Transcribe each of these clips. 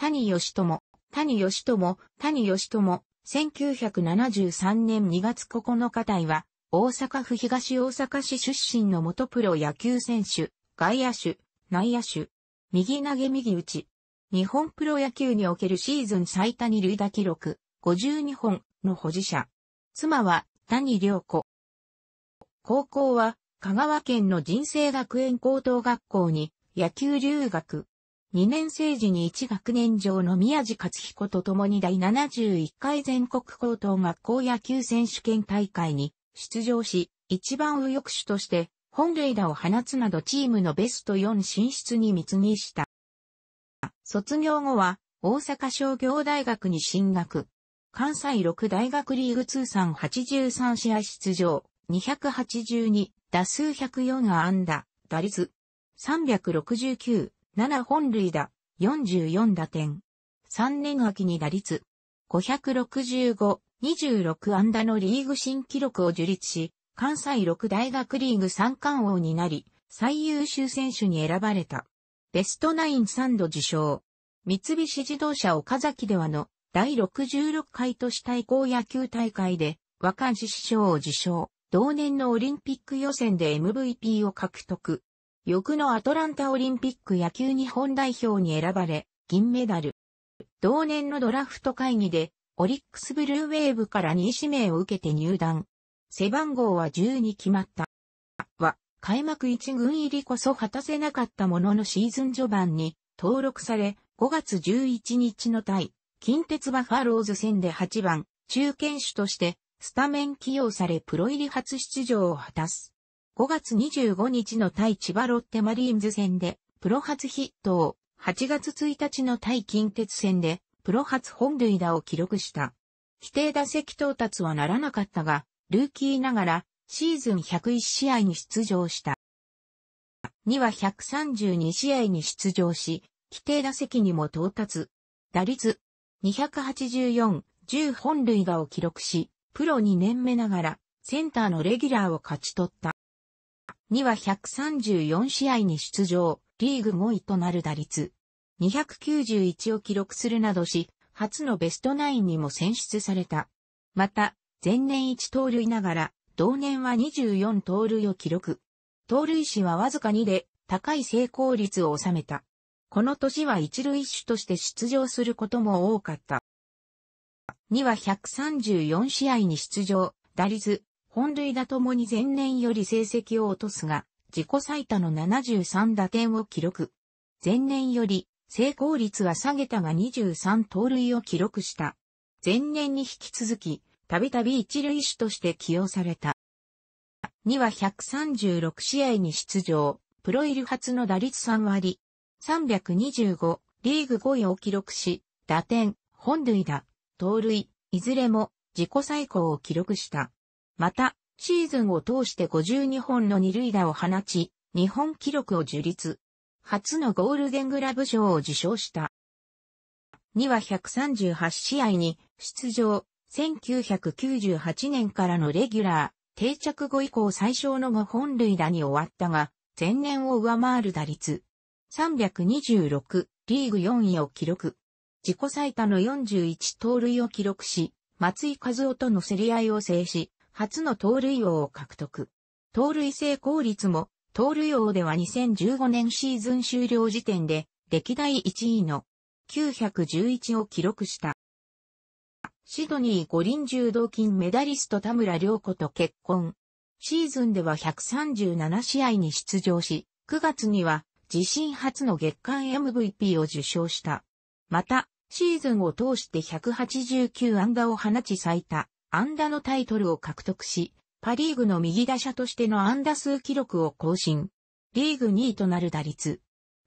谷義友、谷義友、谷義友、1973年2月9日台は、大阪府東大阪市出身の元プロ野球選手、外野手、内野手、右投げ右打ち。日本プロ野球におけるシーズン最多に類打記録、52本の保持者。妻は、谷良子。高校は、香川県の人生学園高等学校に野球留学。2年生時に1学年上の宮地勝彦と共に第71回全国高等学校野球選手権大会に出場し、一番右翼手として本塁打を放つなどチームのベスト4進出に密にした。卒業後は大阪商業大学に進学。関西6大学リーグ通算83試合出場、282、打数104安打、打率369、7本塁打、44打点。3年秋に打率、565、26安打のリーグ新記録を樹立し、関西6大学リーグ三冠王になり、最優秀選手に選ばれた。ベストナイン3度受賞。三菱自動車岡崎ではの第66回都市対抗野球大会で若獅市賞を受賞。同年のオリンピック予選で MVP を獲得。翌のアトランタオリンピック野球日本代表に選ばれ、銀メダル。同年のドラフト会議で、オリックスブルーウェーブから2位指名を受けて入団。背番号は10に決まった。は、開幕1軍入りこそ果たせなかったもののシーズン序盤に登録され、5月11日の対、近鉄バファローズ戦で8番、中堅手として、スタメン起用されプロ入り初出場を果たす。5月25日の対千葉ロッテマリーンズ戦で、プロ初ヒットを、8月1日の対近鉄戦で、プロ初本塁打を記録した。規定打席到達はならなかったが、ルーキーながら、シーズン101試合に出場した。2は132試合に出場し、規定打席にも到達。打率284、10本塁打を記録し、プロ2年目ながら、センターのレギュラーを勝ち取った。には134試合に出場、リーグ5位となる打率、291を記録するなどし、初のベストナインにも選出された。また、前年1盗塁ながら、同年は24盗塁を記録。盗塁史はわずか2で、高い成功率を収めた。この年は一塁手として出場することも多かった。には134試合に出場、打率本塁打ともに前年より成績を落とすが、自己最多の73打点を記録。前年より成功率は下げたが23盗塁を記録した。前年に引き続き、たびたび一塁手として起用された。2は136試合に出場、プロイル初の打率3割、325、リーグ5位を記録し、打点、本塁打、盗塁、いずれも自己最高を記録した。また、シーズンを通して52本の二塁打を放ち、日本記録を樹立。初のゴールデングラブ賞を受賞した。2は138試合に出場、1998年からのレギュラー、定着後以降最小の5本塁打に終わったが、前年を上回る打率。326、リーグ4位を記録。自己最多の41盗塁を記録し、松井和夫との競り合いを制し、初の盗塁王を獲得。盗塁成功率も、盗塁王では2015年シーズン終了時点で、歴代1位の911を記録した。シドニー五輪柔道金メダリスト田村良子と結婚。シーズンでは137試合に出場し、9月には自身初の月間 MVP を受賞した。また、シーズンを通して189安打を放ち最多、安打のタイトルを獲得し、パリーグの右打者としての安打数記録を更新。リーグ2位となる打率。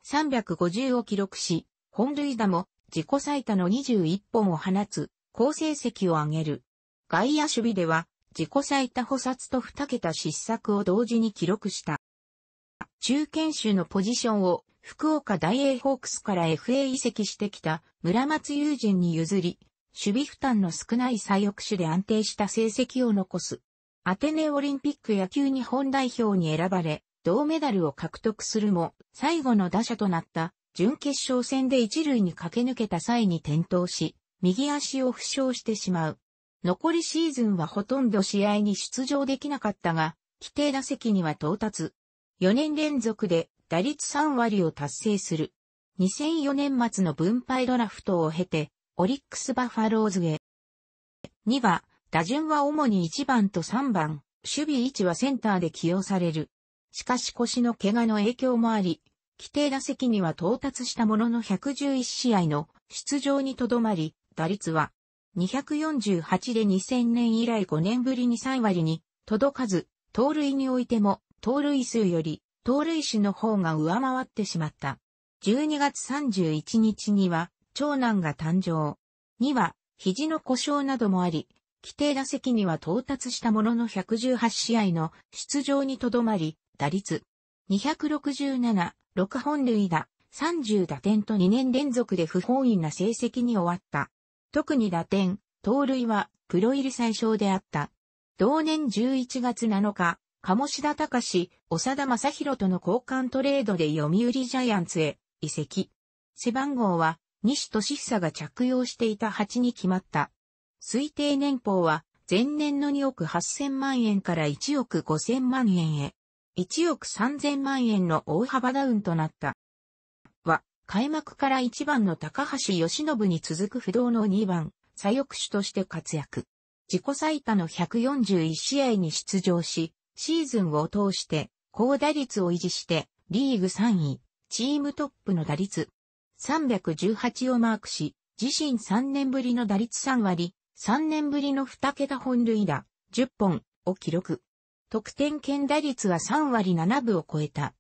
350を記録し、本塁打も自己最多の21本を放つ、好成績を上げる。外野守備では、自己最多補殺と2桁失策を同時に記録した。中堅守のポジションを福岡大英ホークスから FA 移籍してきた村松友人に譲り、守備負担の少ない左翼手で安定した成績を残す。アテネオリンピック野球日本代表に選ばれ、銅メダルを獲得するも、最後の打者となった準決勝戦で一塁に駆け抜けた際に転倒し、右足を負傷してしまう。残りシーズンはほとんど試合に出場できなかったが、規定打席には到達。4年連続で打率3割を達成する。2004年末の分配ドラフトを経て、オリックスバファローズへ。2は、打順は主に1番と3番、守備位置はセンターで起用される。しかし腰の怪我の影響もあり、規定打席には到達したものの111試合の出場にとどまり、打率は248で2000年以来5年ぶりに3割に届かず、盗塁においても盗塁数より盗塁手の方が上回ってしまった。12月31日には長男が誕生。2は、肘の故障などもあり、規定打席には到達したものの118試合の出場にとどまり、打率267、6本塁打、30打点と2年連続で不本意な成績に終わった。特に打点、盗塁はプロ入り最小であった。同年11月7日、鴨志田隆、長田正宏との交換トレードで読売ジャイアンツへ移籍。背番号は西俊久が着用していた8に決まった。推定年俸は、前年の2億8000万円から1億5000万円へ、1億3000万円の大幅ダウンとなった。は、開幕から1番の高橋義信に続く不動の2番、左翼手として活躍。自己最多の141試合に出場し、シーズンを通して、高打率を維持して、リーグ3位、チームトップの打率、318をマークし、自身3年ぶりの打率3割、3年ぶりの2桁本塁打、10本を記録。得点圏打率は3割7分を超えた。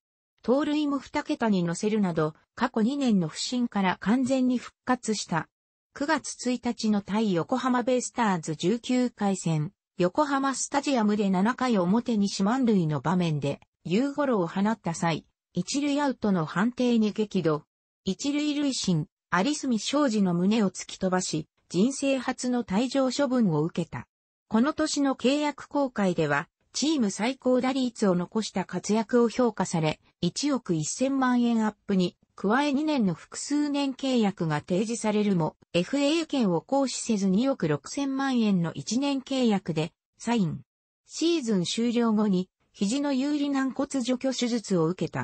盗塁も2桁に乗せるなど、過去2年の不振から完全に復活した。9月1日の対横浜ベイスターズ19回戦、横浜スタジアムで7回表に四万塁の場面で、夕頃を放った際、一塁アウトの判定に激怒、一塁塁審、有住昌司の胸を突き飛ばし、人生初の退場処分を受けた。この年の契約公開では、チーム最高打率を残した活躍を評価され、1億1000万円アップに、加え2年の複数年契約が提示されるも、FA 権を行使せず2億6000万円の1年契約で、サイン。シーズン終了後に、肘の有利軟骨除去手術を受けた。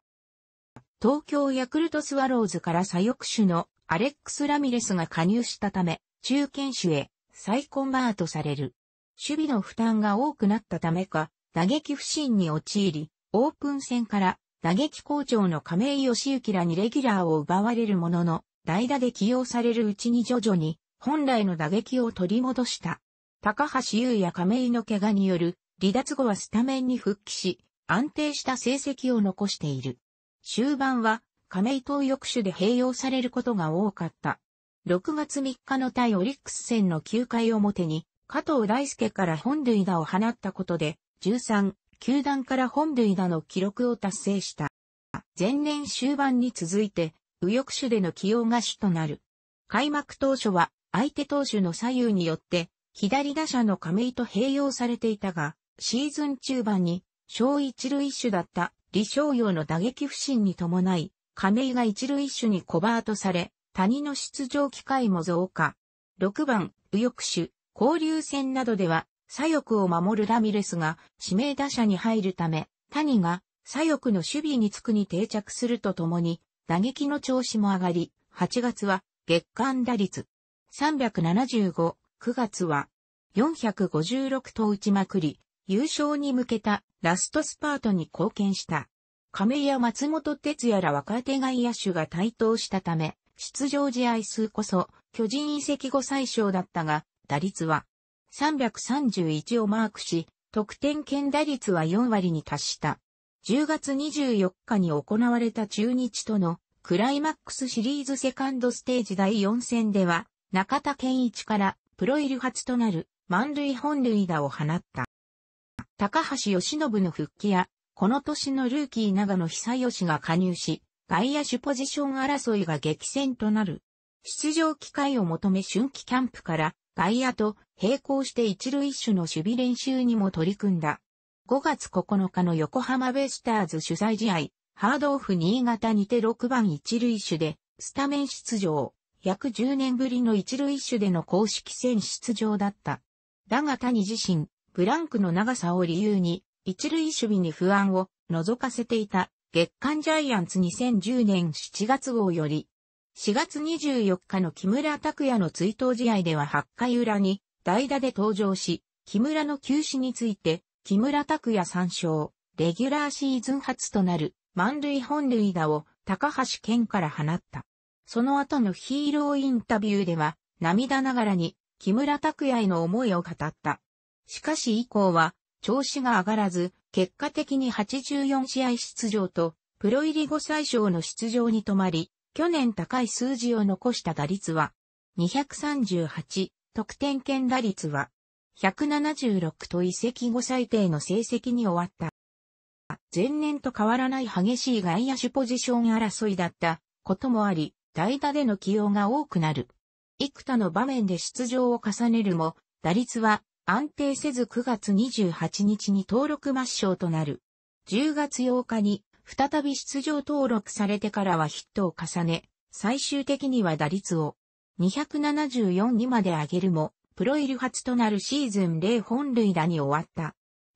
東京ヤクルトスワローズから左翼手のアレックス・ラミレスが加入したため、中堅手へ再コンバートされる。守備の負担が多くなったためか、打撃不振に陥り、オープン戦から打撃好調の亀井義行らにレギュラーを奪われるものの、代打で起用されるうちに徐々に本来の打撃を取り戻した。高橋優也亀井の怪我による離脱後はスタメンに復帰し、安定した成績を残している。終盤は亀井東翼手で併用されることが多かった。6月3日の対オリックス戦の9回表に、加藤大輔から本塁打を放ったことで、13、球団から本塁打の記録を達成した。前年終盤に続いて、右翼手での起用が主となる。開幕当初は、相手投手の左右によって、左打者の亀井と併用されていたが、シーズン中盤に、小一塁手だった李商用の打撃不振に伴い、亀井が一塁手にコバートされ、谷の出場機会も増加。6番、右翼手、交流戦などでは、左翼を守るラミレスが指名打者に入るため、谷が左翼の守備につくに定着するとともに、打撃の調子も上がり、8月は月間打率375、9月は456と打ちまくり、優勝に向けたラストスパートに貢献した。亀井や松本哲也ら若手外野手が台頭したため、出場試合数こそ巨人移籍後最小だったが、打率は331をマークし、得点圏打率は4割に達した。10月24日に行われた中日とのクライマックスシリーズセカンドステージ第4戦では、中田健一からプロ入り初となる満塁本塁打を放った。高橋義信の復帰や、この年のルーキー長野久義が加入し、外野手ポジション争いが激戦となる。出場機会を求め春季キャンプから外野と並行して一塁手の守備練習にも取り組んだ。5月9日の横浜ベイスターズ主催試合、ハードオフ新潟にて6番一塁手でスタメン出場。約10年ぶりの一塁手での公式戦出場だった。だが谷自身、ブランクの長さを理由に、一塁守備に不安を覗かせていた月刊ジャイアンツ2010年7月号より、4月24日の木村拓也の追悼試合では8回裏に代打で登場し、木村の休止について、木村拓也参照、レギュラーシーズン初となる満塁本塁打を高橋健から放った。その後のヒーローインタビューでは、涙ながらに木村拓也への思いを語った。しかし以降は、調子が上がらず、結果的に84試合出場と、プロ入り後最小の出場に止まり、去年高い数字を残した打率は、238、得点圏打率は、176と移籍後最低の成績に終わった。前年と変わらない激しい外野手ポジション争いだったこともあり、代打での起用が多くなる。幾多の場面で出場を重ねるも、打率は安定せず9月28日に登録抹消となる。10月8日に再び出場登録されてからはヒットを重ね、最終的には打率を274にまで上げるも、プロイル初となるシーズン0本塁打に終わった。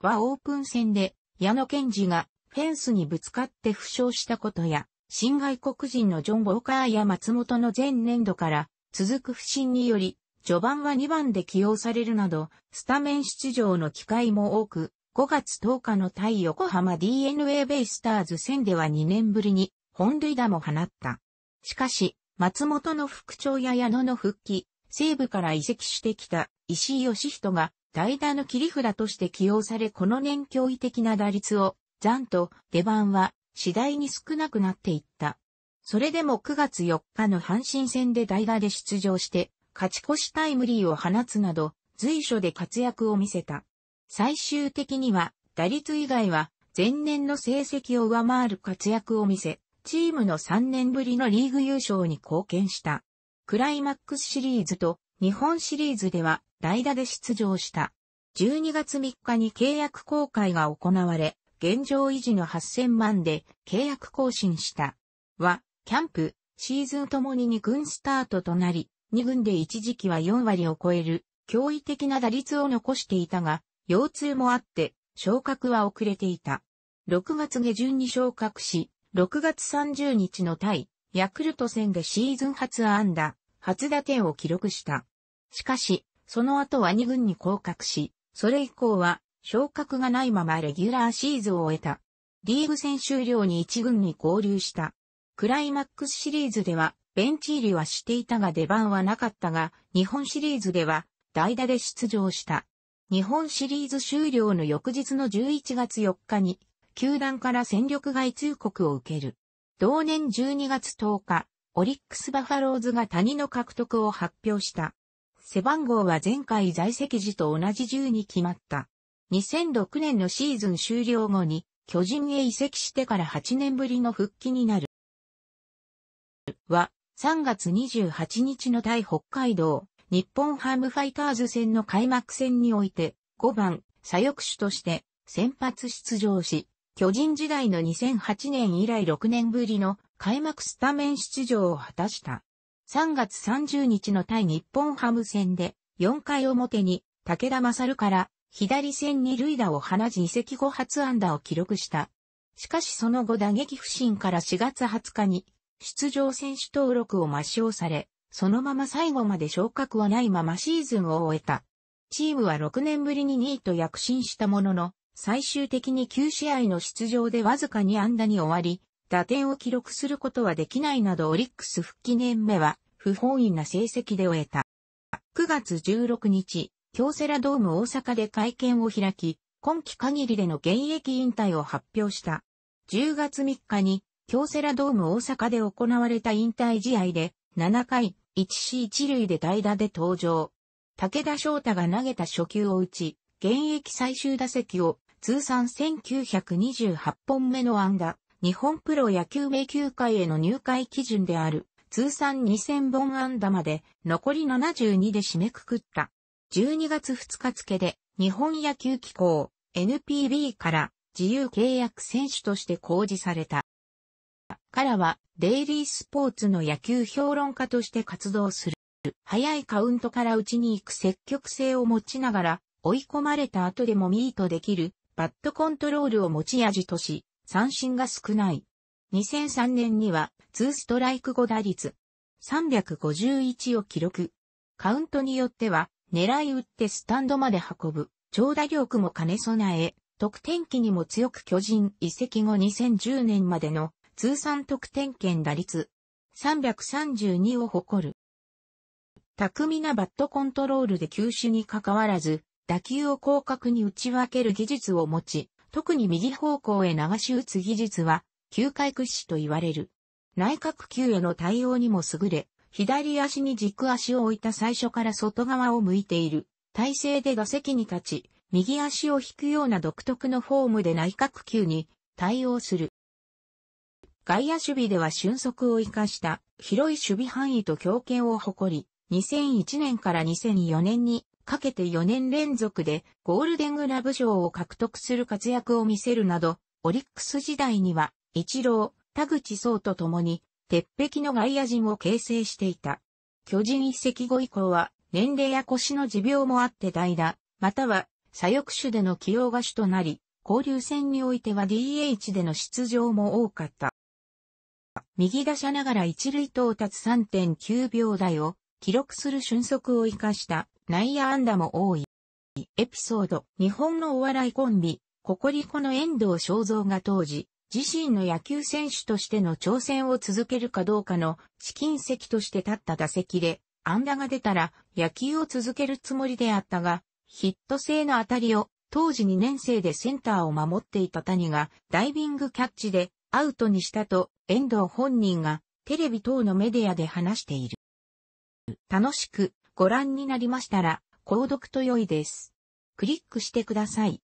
はオープン戦で矢野健二がフェンスにぶつかって負傷したことや、新外国人のジョン・ボーカーや松本の前年度から続く不振により、序盤は2番で起用されるなど、スタメン出場の機会も多く、5月10日の対横浜 DNA ベイスターズ戦では2年ぶりに本塁打も放った。しかし、松本の復調や矢野の復帰、西部から移籍してきた石井義人が代打の切り札として起用されこの年驚異的な打率を、残と出番は次第に少なくなっていった。それでも9月4日の阪神戦で代打で出場して、勝ち越しタイムリーを放つなど、随所で活躍を見せた。最終的には、打率以外は、前年の成績を上回る活躍を見せ、チームの3年ぶりのリーグ優勝に貢献した。クライマックスシリーズと日本シリーズでは代打で出場した。12月3日に契約公開が行われ、現状維持の8000万で契約更新した。は、キャンプ、シーズンともに2軍スタートとなり、2軍で一時期は4割を超える驚異的な打率を残していたが、腰痛もあって昇格は遅れていた。6月下旬に昇格し、6月30日の対ヤクルト戦でシーズン初安打、初打点を記録した。しかし、その後は2軍に降格し、それ以降は昇格がないままレギュラーシーズンを終えた。リーグ戦終了に1軍に合流した。クライマックスシリーズではベンチ入りはしていたが出番はなかったが、日本シリーズでは代打で出場した。日本シリーズ終了の翌日の11月4日に、球団から戦力外通告を受ける。同年12月10日、オリックスバファローズが谷の獲得を発表した。背番号は前回在籍時と同じ10に決まった。2006年のシーズン終了後に巨人へ移籍してから8年ぶりの復帰になる。は、3月28日の対北海道、日本ハムファイターズ戦の開幕戦において、5番、左翼手として先発出場し、巨人時代の2008年以来6年ぶりの開幕スタメン出場を果たした。3月30日の対日本ハム戦で、4回表に武田勝から左線に塁打を放ち移籍後初安打を記録した。しかしその後打撃不振から4月20日に出場選手登録を抹消され、そのまま最後まで昇格はないままシーズンを終えた。チームは6年ぶりに2位と躍進したものの、最終的に9試合の出場でわずかに安打に終わり、打点を記録することはできないなどオリックス復帰年目は不本意な成績で終えた。9月16日、京セラドーム大阪で会見を開き、今季限りでの現役引退を発表した。10月3日に京セラドーム大阪で行われた引退試合で、7回、1C1 塁で代打で登場。武田翔太が投げた初球を打ち、現役最終打席を通算1928本目の安打、日本プロ野球名球会への入会基準である通算2000本安打まで残り72で締めくくった。12月2日付で日本野球機構 NPB から自由契約選手として公示された。からは、デイリースポーツの野球評論家として活動する。早いカウントから打ちに行く積極性を持ちながら、追い込まれた後でもミートできる、バットコントロールを持ち味とし、三振が少ない。2003年には、2ストライク後打率、351を記録。カウントによっては、狙い打ってスタンドまで運ぶ、長打力も兼ね備え、得点機にも強く巨人移籍後2010年までの通算得点圏打率332を誇る。巧みなバットコントロールで球種に関わらず、打球を広角に打ち分ける技術を持ち、特に右方向へ流し打つ技術は、球界屈指と言われる。内角球への対応にも優れ、左足に軸足を置いた最初から外側を向いている。体勢で打席に立ち、右足を引くような独特のフォームで内角球に対応する。外野守備では俊足を生かした広い守備範囲と強肩を誇り、2001年から2004年にかけて4年連続でゴールデングラブ賞を獲得する活躍を見せるなど、オリックス時代には、一郎、田口壮と共に、鉄壁の外野陣を形成していた。巨人一籍後以降は、年齢や腰の持病もあって代打、または左翼手での起用が主となり、交流戦においては DH での出場も多かった。右打者ながら一塁到達3.9秒台を記録する俊足を生かした内野安打も多い。エピソード、日本のお笑いコンビ、ココリコの遠藤正造が当時、自身の野球選手としての挑戦を続けるかどうかの試金石として立った打席で、安打が出たら野球を続けるつもりであったが、ヒット性の当たりを当時2年生でセンターを守っていた谷がダイビングキャッチでアウトにしたと遠藤本人がテレビ等のメディアで話している。楽しくご覧になりましたら、購読と良いです。クリックしてください。